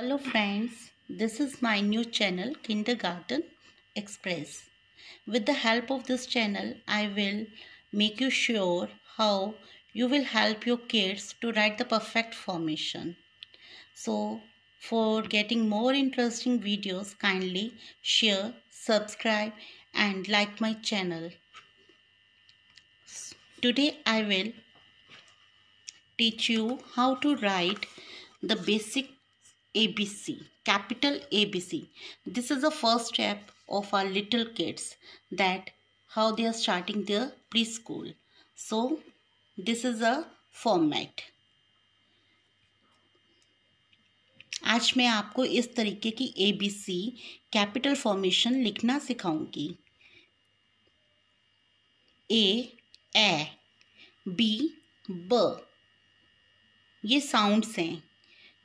Hello friends, this is my new channel Kindergarten Express. With the help of this channel, I will make you sure how you will help your kids to write the perfect formation. So for getting more interesting videos, kindly share, subscribe and like my channel. Today I will teach you how to write the basic ABC, capital ABC. This is the first step of our little kids that how they are starting their preschool. So this is a format आज मैं आपको इस तरीके की A B C capital formation लिखना सिखाऊंगी ए A B ब ये साउंड्स हैं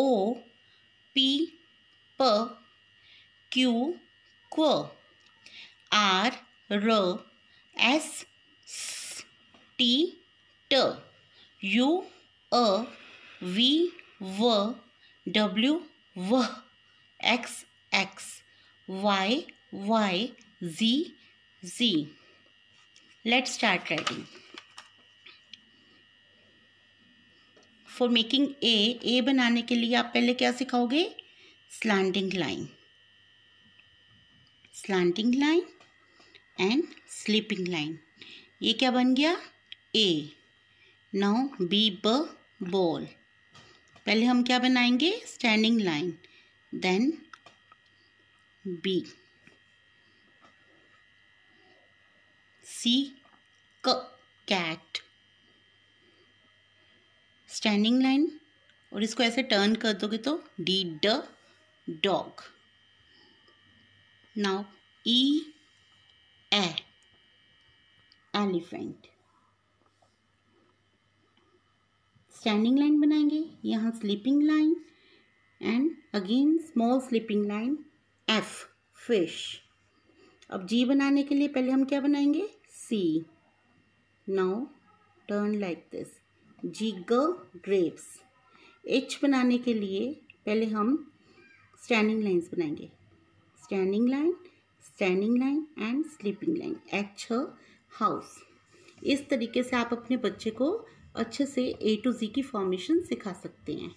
O P P Q Q R R S S T T U A V V W V X X Y Y Z Z. Let's start writing. For making A A बनाने के लिए आप पहले क्या सिखाओगे slanting line slanting line and sleeping line ये क्या बन गया ए नाउ बी ब बॉल पहले हम क्या बनाएंगे standing line then B C क कैट स्टैंडिंग लाइन और इसको ऐसे टर्न कर दोगे तो डी ड डॉग नाउ ई ए एलिफेंट स्टैंडिंग लाइन बनाएंगे यहाँ sleeping line and again small sleeping line F fish अब जी बनाने के लिए पहले हम क्या बनाएंगे C now turn like this जीग ग्रेप्स एच बनाने के लिए पहले हम स्टैंडिंग लाइंस बनाएंगे standing line standing line and sleeping line H house इस तरीके से आप अपने बच्चे को अच्छे से ए टू जी की फॉर्मेशन सिखा सकते हैं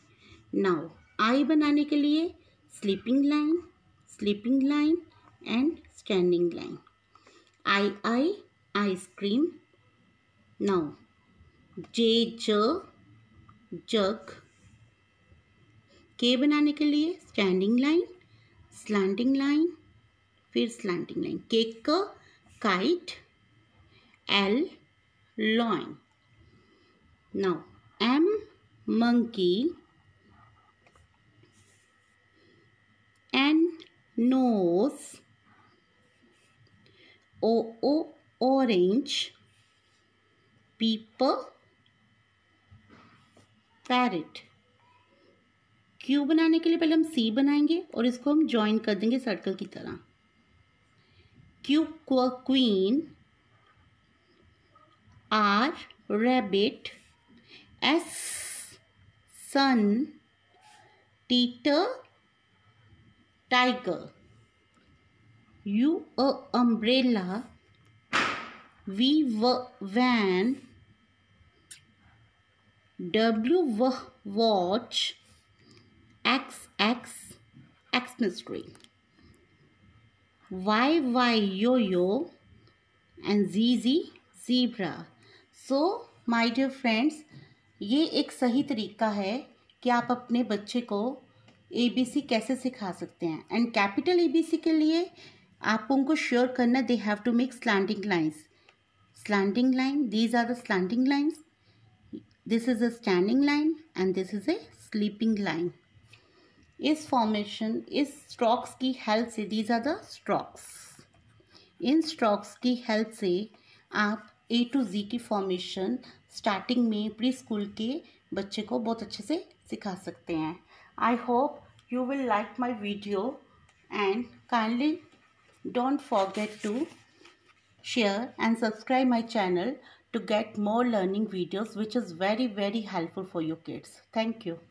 नाउ आई बनाने के लिए sleeping line sleeping line and standing line I I ice cream now J ज जग के बनाने के लिए स्टैंडिंग लाइन स्लैंडिंग लाइन फिर slanting line cake kite L lion now M monkey N nose O O orange people carrot Q बनाने के लिए पहले हम सी बनाएंगे और इसको हम ज्वाइन कर देंगे सर्कल की तरह Q queen R rabbit S sun टीटर टाइगर यू अ अम्ब्रेला वी v डब्ल्यू वह watch X X X mystery Y Y yoyo and Z Z zebra so my dear friends ये एक सही तरीका है कि आप अपने बच्चे को ए बी सी कैसे सिखा सकते हैं and capital A B C के लिए आप उनको श्योर करना they have to make slanting lines slanting line these are the slanting lines this is a standing line and this is a sleeping line is formation is strokes ki health se these are the strokes in strokes ki health se aap a to z formation starting mein pre-school bacche ko bahut acche se sikha i hope you will like my video and kindly don't forget to share and subscribe my channel to get more learning videos which is very very helpful for your kids. Thank you.